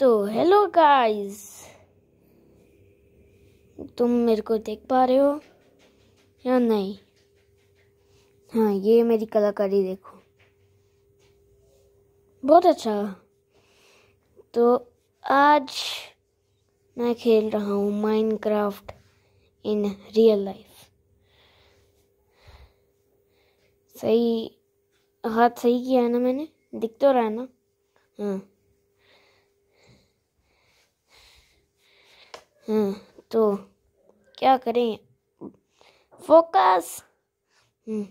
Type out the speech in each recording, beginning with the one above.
तो hello guys तुम मेरे को देख पा रहे हो या नहीं हाँ ये मेरी कलाकारी देखो बहुत अच्छा तो आज मैं खेल रहा हूँ माइनक्राफ्ट इन रियल लाइफ सही हाथ सही किया है ना मैंने दिख तो रहा है ना हाँ हम्म, तो क्या करें फोकस हम्म,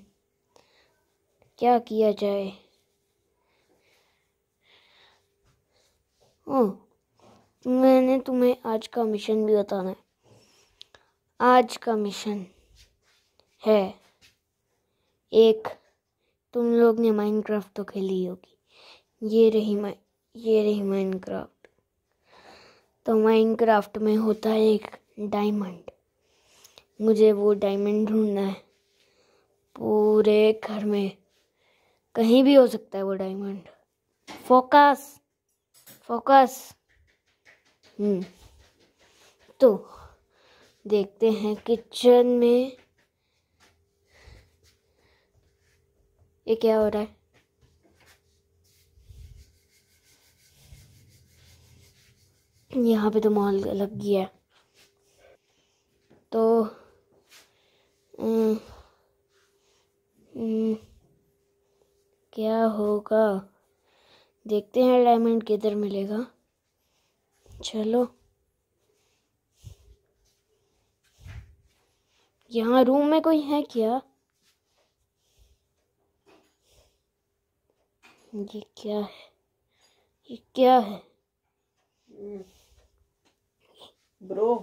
क्या किया जाए ओ हम्म, मैंने तुम्हें आज का मिशन भी बताना है आज का मिशन है एक तुम लोग ने माइनक्राफ्ट तो खेली होगी ये रही ये रही माइनक्राफ्ट तो माइनक्राफ्ट में होता है एक डायमंड मुझे वो डायमंड ढूंढना है पूरे घर में कहीं भी हो सकता है वो डायमंड फोकस फोकस तो देखते हैं किचन में ये क्या हो रहा है यहाँ पे तो मॉल लग गया है तो न, हम्म, न, हम्म, क्या होगा देखते हैं डायमंड किधर मिलेगा चलो यहाँ रूम में कोई है क्या ये क्या है ये क्या है ब्रो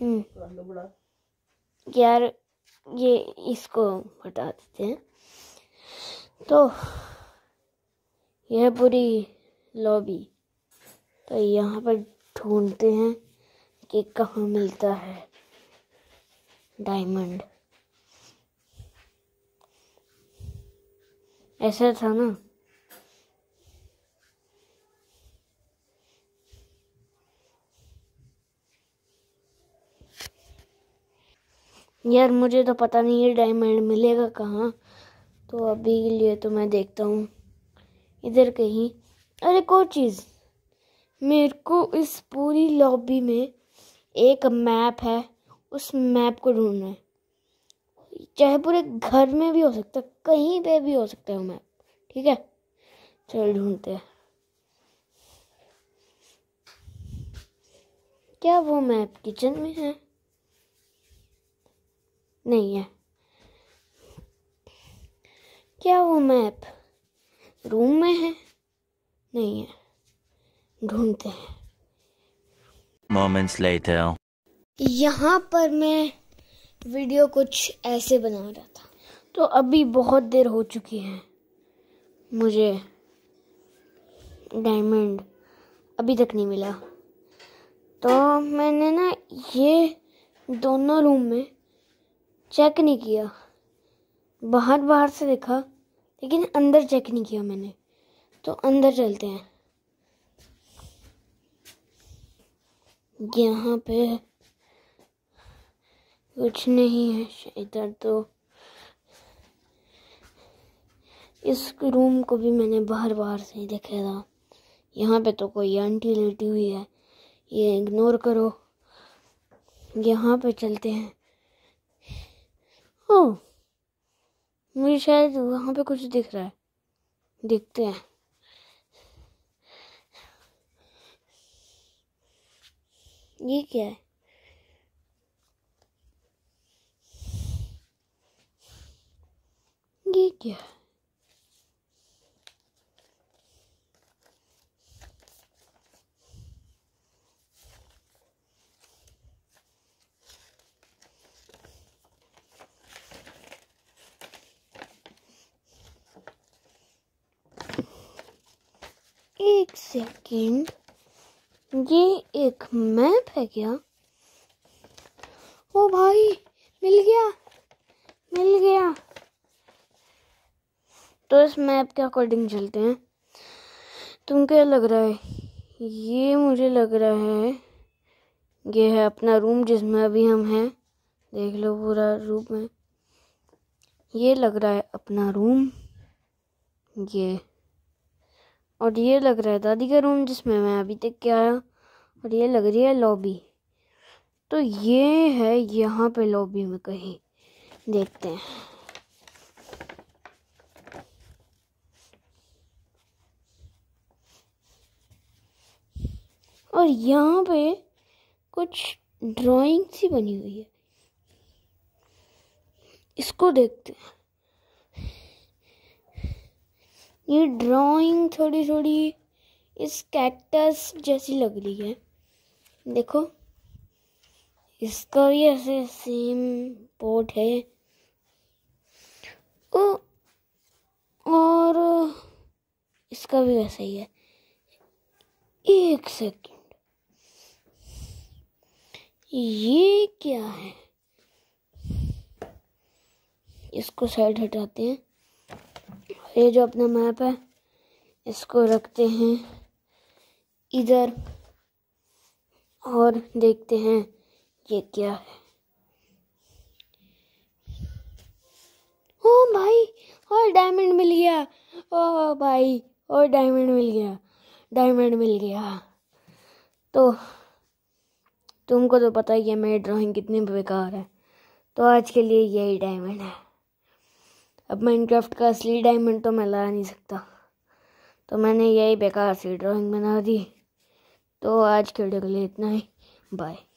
हम्म। यार ये इसको हटा देते हैं तो यह पूरी लॉबी तो यहाँ पर ढूंढते हैं कि कहाँ मिलता है डायमंड ऐसा था ना यार मुझे तो पता नहीं ये डायमंड मिलेगा कहाँ तो अभी के लिए तो मैं देखता हूँ इधर कहीं अरे को चीज़ मेरे को इस पूरी लॉबी में एक मैप है उस मैप को ढूंढना है चाहे पूरे घर में भी हो सकता है कहीं पे भी हो सकता है वो मैप ठीक है चल ढूंढते हैं क्या वो मैप किचन में है नहीं है क्या वो मैप रूम में है नहीं है ढूंढते हैं Moments later. यहाँ पर मैं वीडियो कुछ ऐसे बना रहा था तो अभी बहुत देर हो चुकी है मुझे डायमंड अभी तक नहीं मिला तो मैंने ना ये दोनों रूम में चेक नहीं किया बाहर बाहर से देखा लेकिन अंदर चेक नहीं किया मैंने तो अंदर चलते हैं यहाँ पे कुछ नहीं है इधर तो इस रूम को भी मैंने बाहर बाहर से ही देखा था यहाँ पे तो कोई आंटी लेटी हुई है ये इग्नोर करो यहाँ पे चलते हैं ओ मुझे शायद वहाँ पे कुछ दिख रहा है देखते हैं ये क्या है ये क्या है एक सेकेंड ये एक मैप है क्या ओ भाई मिल गया मिल गया तो इस मैप के अकॉर्डिंग चलते हैं तुम क्या लग रहा है ये मुझे लग रहा है ये है अपना रूम जिसमें अभी हम हैं देख लो पूरा रूम है ये लग रहा है अपना रूम ये और ये लग रहा है दादी का रूम जिसमें मैं अभी तक के आया और ये लग रही है लॉबी तो ये है यहाँ पे लॉबी में कहीं देखते हैं और यहाँ पे कुछ ड्राइंग सी बनी हुई है इसको देखते हैं ये ड्राइंग थोड़ी थोड़ी इस कैक्टस जैसी लग रही है देखो इसका भी ऐसे सेम पोर्ट है ओ, और इसका भी वैसा ही है एक सेकंड ये क्या है इसको साइड हटाते हैं ये जो अपना मैप है इसको रखते हैं इधर और देखते हैं ये क्या है ओ भाई और डायमंड मिल गया ओ भाई और डायमंड मिल गया डायमंड मिल गया तो तुमको तो पता ही है मेरी ड्राइंग कितनी बेकार है तो आज के लिए यही डायमंड है अब माइनक्राफ्ट का असली डायमंड तो मैं ला नहीं सकता तो मैंने यही बेकार सी ड्राइंग बना दी तो आज के वीडियो के लिए इतना ही बाय